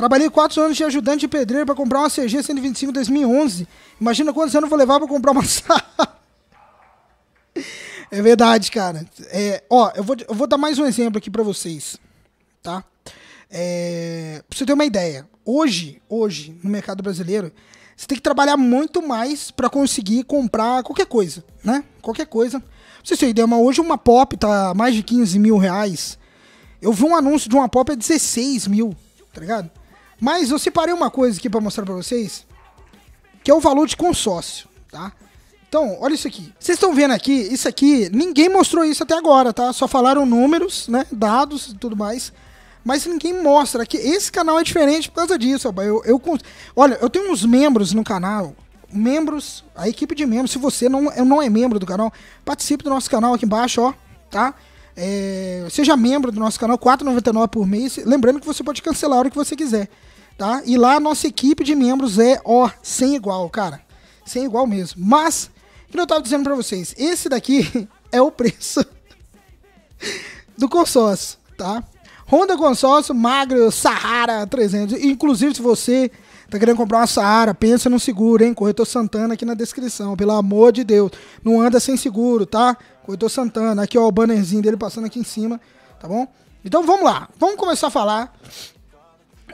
Trabalhei quatro anos de ajudante de pedreiro para comprar uma CG 125 2011. Imagina quantos anos eu vou levar para comprar uma É verdade, cara. É, ó, eu vou, eu vou dar mais um exemplo aqui para vocês, tá? É, pra você ter uma ideia. Hoje, hoje, no mercado brasileiro, você tem que trabalhar muito mais para conseguir comprar qualquer coisa, né? Qualquer coisa. Pra vocês terem ideia, mas hoje uma pop tá mais de 15 mil reais. Eu vi um anúncio de uma pop a é 16 mil, tá ligado? Mas eu separei uma coisa aqui para mostrar para vocês, que é o valor de consórcio, tá? Então, olha isso aqui. Vocês estão vendo aqui, isso aqui, ninguém mostrou isso até agora, tá? Só falaram números, né, dados e tudo mais. Mas ninguém mostra que esse canal é diferente por causa disso, rapaz. Eu, eu, olha, eu tenho uns membros no canal, membros, a equipe de membros. Se você não, não é membro do canal, participe do nosso canal aqui embaixo, ó, tá? É, seja membro do nosso canal, R$4,99 por mês. Lembrando que você pode cancelar a hora que você quiser tá? E lá a nossa equipe de membros é, ó, sem igual, cara. Sem igual mesmo. Mas, que eu tava dizendo pra vocês, esse daqui é o preço do consórcio, tá? Honda consórcio, magro, Sahara 300. Inclusive, se você tá querendo comprar uma Saara, pensa no seguro, hein? Corretor Santana aqui na descrição, pelo amor de Deus. Não anda sem seguro, tá? Corretor Santana, aqui ó, o bannerzinho dele passando aqui em cima, tá bom? Então vamos lá, vamos começar a falar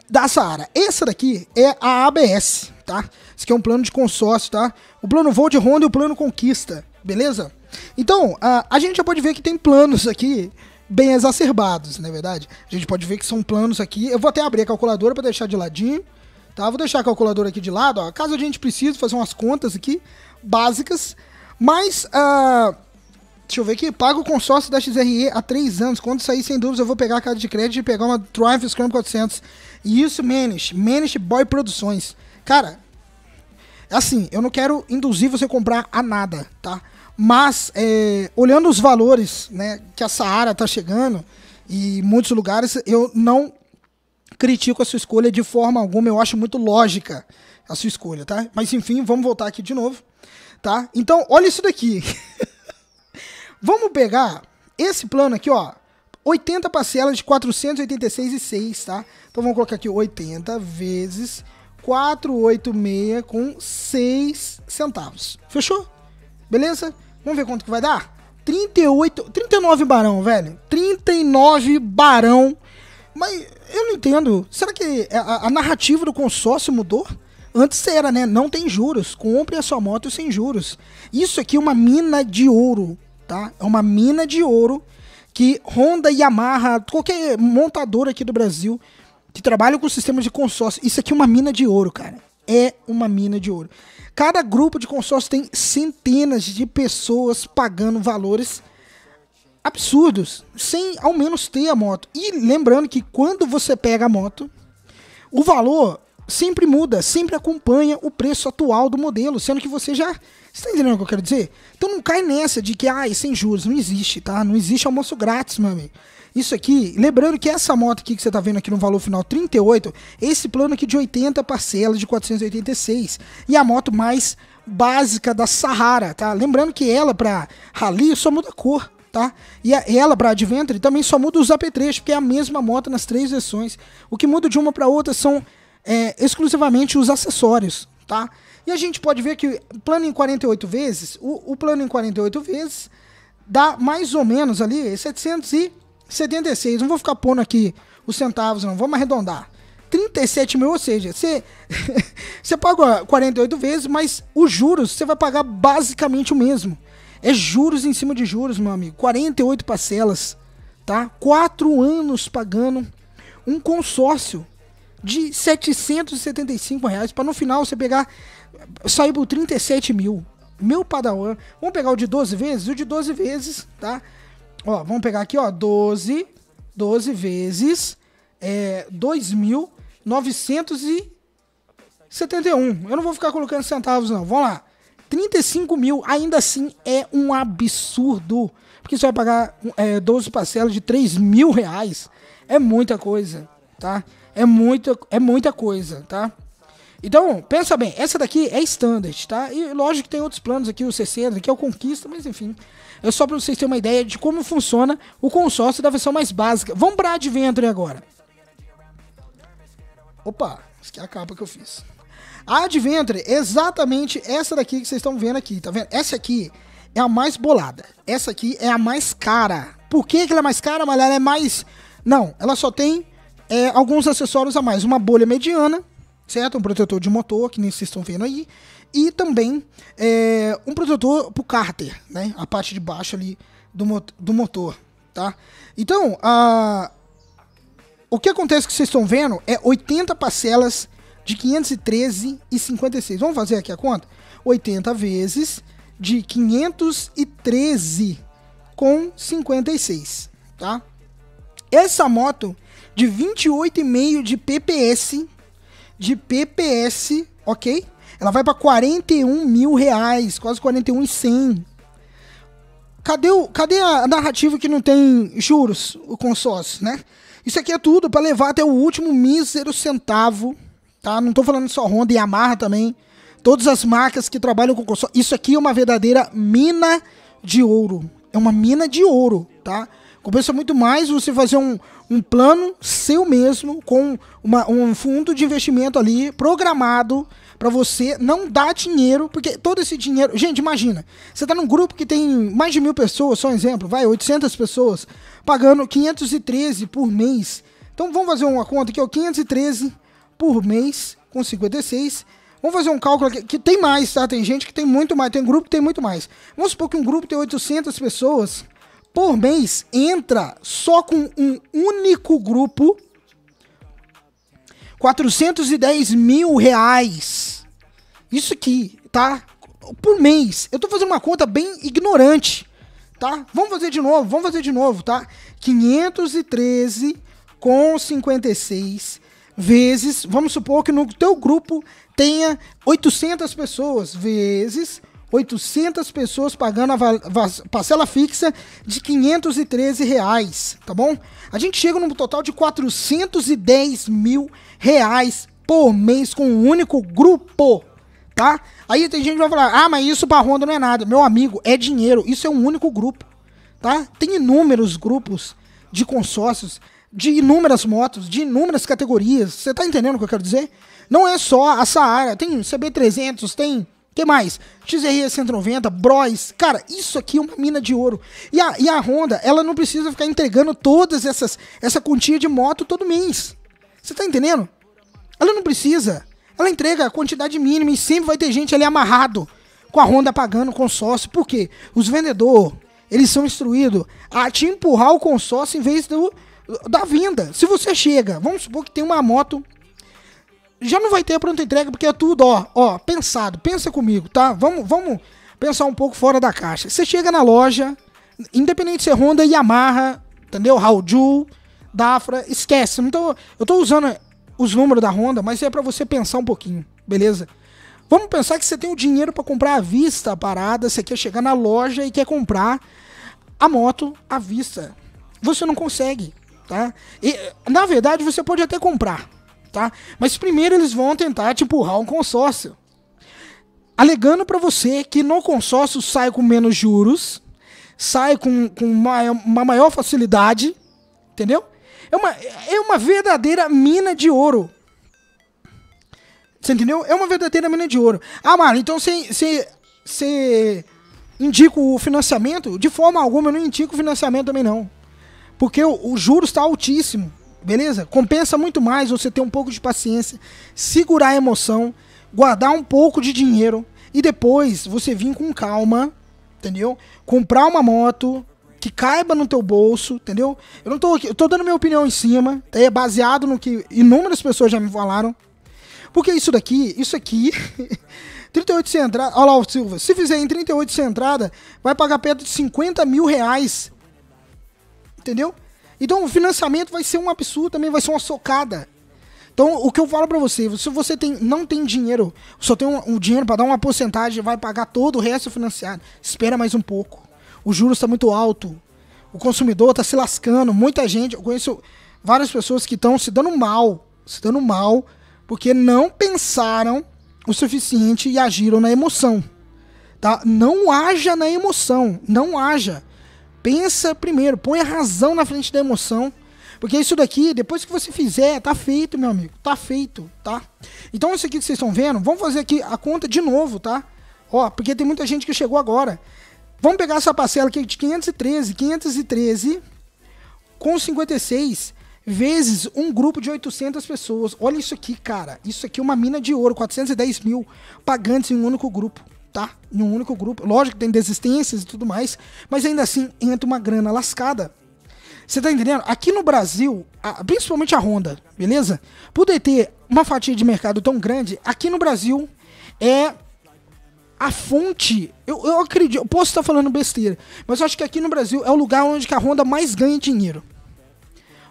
da Saara. Essa daqui é a ABS, tá? isso aqui é um plano de consórcio, tá? O plano Voo de Honda e o plano Conquista, beleza? Então, a, a gente já pode ver que tem planos aqui bem exacerbados, não é verdade? A gente pode ver que são planos aqui. Eu vou até abrir a calculadora para deixar de ladinho, tá? Vou deixar a calculadora aqui de lado, ó. Caso a gente precise fazer umas contas aqui básicas, mas uh, Deixa eu ver aqui. Pago o consórcio da XRE há três anos. Quando sair, sem dúvidas, eu vou pegar a carta de crédito e pegar uma Triumph Scrum 400. E isso, Manish. Manish Boy Produções. Cara, assim, eu não quero induzir você a comprar a nada, tá? Mas, é, olhando os valores né, que a Saara tá chegando e muitos lugares, eu não critico a sua escolha de forma alguma. Eu acho muito lógica a sua escolha, tá? Mas, enfim, vamos voltar aqui de novo, tá? Então, olha isso daqui. Vamos pegar esse plano aqui, ó. 80 parcelas de 486,6, tá? Então vamos colocar aqui 80 vezes 486 com 6 centavos. Fechou? Beleza? Vamos ver quanto que vai dar? 38, 39 barão, velho. 39 barão. Mas eu não entendo. Será que a, a narrativa do consórcio mudou? Antes era, né? Não tem juros. Compre a sua moto sem juros. Isso aqui é uma mina de ouro tá? É uma mina de ouro que Honda, Yamaha, qualquer montador aqui do Brasil que trabalha com sistemas de consórcio, isso aqui é uma mina de ouro, cara. É uma mina de ouro. Cada grupo de consórcio tem centenas de pessoas pagando valores absurdos, sem ao menos ter a moto. E lembrando que quando você pega a moto, o valor sempre muda, sempre acompanha o preço atual do modelo, sendo que você já. Você está entendendo o que eu quero dizer? Então não cai nessa de que, ah, sem juros, não existe, tá? Não existe almoço grátis, meu amigo. Isso aqui, lembrando que essa moto aqui que você está vendo aqui no valor final 38, esse plano aqui de 80 parcelas de 486. E a moto mais básica da Sahara, tá? Lembrando que ela, para rally, só muda a cor. Tá? E a, ela para Adventure também só muda os apetrechos, porque é a mesma moto nas três versões. O que muda de uma para outra são é, exclusivamente os acessórios, tá? E a gente pode ver que plano em 48 vezes, o, o plano em 48 vezes dá mais ou menos ali 776. Não vou ficar pondo aqui os centavos, não. Vamos arredondar. 37 mil, ou seja, você, você paga 48 vezes, mas os juros você vai pagar basicamente o mesmo. É juros em cima de juros, meu amigo. 48 parcelas, tá? Quatro anos pagando um consórcio de 775 reais para no final você pegar sair por 37 mil. Meu padawan, vamos pegar o de 12 vezes? O de 12 vezes, tá? Ó, vamos pegar aqui, ó, 12, 12 vezes é, 2.971. Eu não vou ficar colocando centavos, não. Vamos lá. 35 mil, ainda assim, é um absurdo. Porque você vai pagar é, 12 parcelas de 3 mil reais. É muita coisa, tá? É muita, é muita coisa, tá? Então, pensa bem, essa daqui é standard, tá? E lógico que tem outros planos aqui, o 60, né, que é o Conquista, mas enfim. É só para vocês terem uma ideia de como funciona o consórcio da versão mais básica. Vamos pra Adventure agora. Opa, isso aqui é a capa que eu fiz. A Adventure é exatamente essa daqui que vocês estão vendo aqui, tá vendo? Essa aqui é a mais bolada. Essa aqui é a mais cara. Por que, que ela é mais cara, mas ela é mais... Não, ela só tem é, alguns acessórios a mais. Uma bolha mediana, certo? Um protetor de motor, que nem vocês estão vendo aí. E também é, um protetor pro cárter, né? A parte de baixo ali do, mot do motor, tá? Então, a... o que acontece que vocês estão vendo é 80 parcelas de 513,56. Vamos fazer aqui a conta? 80 vezes de 513 com 56, tá? Essa moto de 28,5 de PPS, de PPS, ok? Ela vai para 41 mil reais, quase 41 e Cadê, o, cadê a narrativa que não tem juros, o consórcio, né? Isso aqui é tudo para levar até o último mísero centavo, tá? Não tô falando só Honda e Yamaha também. Todas as marcas que trabalham com consórcio. Isso aqui é uma verdadeira mina de ouro. É uma mina de ouro, tá? Compensa muito mais você fazer um, um plano seu mesmo, com uma, um fundo de investimento ali programado para você não dar dinheiro, porque todo esse dinheiro. Gente, imagina, você tá num grupo que tem mais de mil pessoas, só um exemplo, vai, 800 pessoas, pagando 513 por mês. Então vamos fazer uma conta que é o 513 por mês com 56. Vamos fazer um cálculo aqui, que tem mais, tá? Tem gente que tem muito mais, tem grupo que tem muito mais. Vamos supor que um grupo tem 800 pessoas por mês entra só com um único grupo 410 mil reais. Isso aqui, tá? Por mês. Eu tô fazendo uma conta bem ignorante, tá? Vamos fazer de novo, vamos fazer de novo, tá? 513 com 56 vezes, vamos supor que no teu grupo tenha 800 pessoas vezes 800 pessoas pagando a parcela fixa de 513 reais, tá bom? A gente chega num total de 410 mil reais por mês com um único grupo, tá? Aí tem gente que vai falar, ah, mas isso para Honda não é nada. Meu amigo, é dinheiro. Isso é um único grupo, tá? Tem inúmeros grupos de consórcios, de inúmeras motos, de inúmeras categorias. Você tá entendendo o que eu quero dizer? Não é só a Saara, tem CB300, tem que mais? XRE 190, Bros. Cara, isso aqui é uma mina de ouro. E a, e a Honda, ela não precisa ficar entregando todas essas essa quantia de moto todo mês. Você tá entendendo? Ela não precisa. Ela entrega a quantidade mínima e sempre vai ter gente ali amarrado com a Honda pagando o consórcio. Por quê? Os vendedores, eles são instruídos a te empurrar o consórcio em vez do, da venda. Se você chega, vamos supor que tem uma moto já não vai ter a pronta entrega, porque é tudo, ó, ó, pensado. Pensa comigo, tá? Vamos, vamos pensar um pouco fora da caixa. Você chega na loja, independente se é Honda, Yamaha, entendeu? Hauju, Dafra, esquece. Então, eu tô usando os números da Honda, mas é para você pensar um pouquinho, beleza? Vamos pensar que você tem o dinheiro para comprar à vista a parada, você quer chegar na loja e quer comprar a moto à vista. Você não consegue, tá? E, na verdade, você pode até comprar, tá? Mas primeiro eles vão tentar te tipo, empurrar um consórcio. Alegando para você que no consórcio sai com menos juros, sai com, com uma, uma maior facilidade, entendeu? É uma, é uma verdadeira mina de ouro. Você entendeu? É uma verdadeira mina de ouro. Ah, mano, então você indica o financiamento? De forma alguma eu não indico o financiamento também não. Porque o, o juros está altíssimo. Beleza? Compensa muito mais você ter um pouco de paciência, segurar a emoção, guardar um pouco de dinheiro e depois você vir com calma, entendeu? Comprar uma moto que caiba no teu bolso, entendeu? Eu não tô, eu tô dando minha opinião em cima, tá? é baseado no que inúmeras pessoas já me falaram. Porque isso daqui, isso aqui, 38 sem entrada, olha lá o Silva, se fizer em 38 sem entrada, vai pagar perto de 50 mil reais, entendeu? Então o financiamento vai ser um absurdo também, vai ser uma socada. Então, o que eu falo para você, se você tem, não tem dinheiro, só tem um, um dinheiro para dar uma porcentagem, vai pagar todo o resto financiado, espera mais um pouco. O juros está muito alto, o consumidor está se lascando, muita gente, eu conheço várias pessoas que estão se dando mal, se dando mal, porque não pensaram o suficiente e agiram na emoção. Tá? Não haja na emoção, não haja. Pensa primeiro, põe a razão na frente da emoção. Porque isso daqui, depois que você fizer, tá feito, meu amigo. Tá feito, tá? Então, isso aqui que vocês estão vendo, vamos fazer aqui a conta de novo, tá? Ó, porque tem muita gente que chegou agora. Vamos pegar essa parcela aqui de 513, 513 com 56 vezes um grupo de 800 pessoas. Olha isso aqui, cara. Isso aqui é uma mina de ouro, 410 mil pagantes em um único grupo juntar em um único grupo. Lógico que tem desistências e tudo mais, mas ainda assim entra uma grana lascada. Você tá entendendo? Aqui no Brasil, a, principalmente a Honda, beleza? Poder ter uma fatia de mercado tão grande, aqui no Brasil é a fonte. Eu, eu acredito, eu posso estar falando besteira, mas eu acho que aqui no Brasil é o lugar onde a Honda mais ganha dinheiro.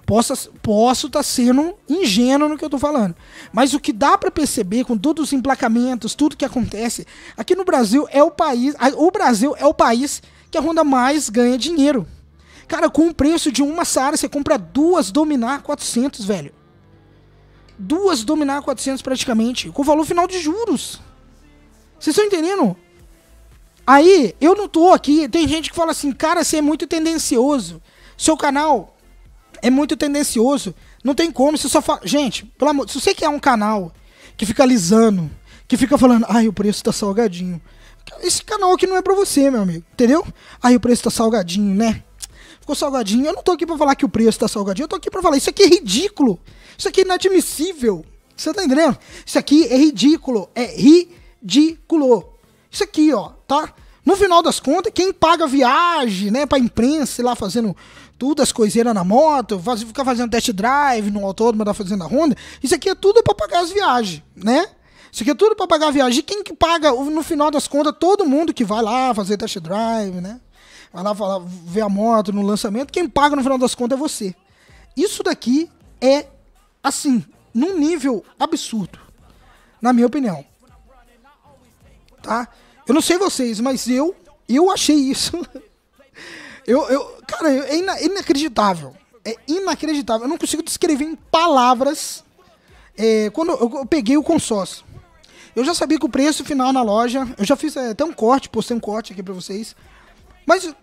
Posso posso estar tá sendo ingênuo no que eu estou falando. Mas o que dá para perceber com todos os emplacamentos, tudo que acontece, aqui no Brasil é o país, o Brasil é o país que a é Honda mais ganha dinheiro. Cara, com o preço de uma Sara, você compra duas Dominar 400, velho. Duas Dominar 400 praticamente, com o valor final de juros. Vocês estão entendendo? Aí, eu não tô aqui, tem gente que fala assim, cara, você é muito tendencioso. Seu canal é muito tendencioso. Não tem como, você só fala. Gente, pelo amor, se você quer um canal que fica lisando, que fica falando, ai, o preço tá salgadinho. Esse canal aqui não é pra você, meu amigo, entendeu? Ai, o preço tá salgadinho, né? Ficou salgadinho. Eu não tô aqui pra falar que o preço tá salgadinho, eu tô aqui pra falar, isso aqui é ridículo. Isso aqui é inadmissível. Você tá entendendo? Isso aqui é ridículo. É ridículo. Isso aqui, ó, tá? No final das contas, quem paga viagem, né, pra imprensa, lá fazendo tudo, as coiseiras na moto, faz, ficar fazendo test drive no autódromo da Fazenda Honda, isso aqui é tudo para pagar as viagens, né? Isso aqui é tudo para pagar a viagem. E quem que paga, no final das contas, todo mundo que vai lá fazer test drive, né? Vai lá, vai lá ver a moto no lançamento, quem paga no final das contas é você. Isso daqui é, assim, num nível absurdo, na minha opinião. Tá? Eu não sei vocês, mas eu eu achei isso. Eu, eu cara, é ina inacreditável. É inacreditável. Eu não consigo descrever em palavras. É, quando eu, eu, peguei o consórcio, eu já sabia que o preço final na loja. Eu já fiz é, até um corte, postei um corte aqui pra vocês. Mas,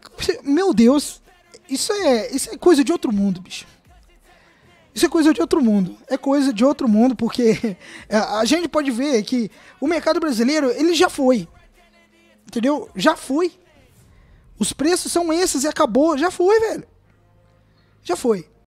meu Deus, isso é, isso é coisa de outro mundo, bicho. Isso é coisa de outro mundo. É coisa de outro mundo, porque é, a gente pode ver que o mercado brasileiro, ele já foi. Entendeu? Já foi. Os preços são esses e acabou. Já foi, velho. Já foi.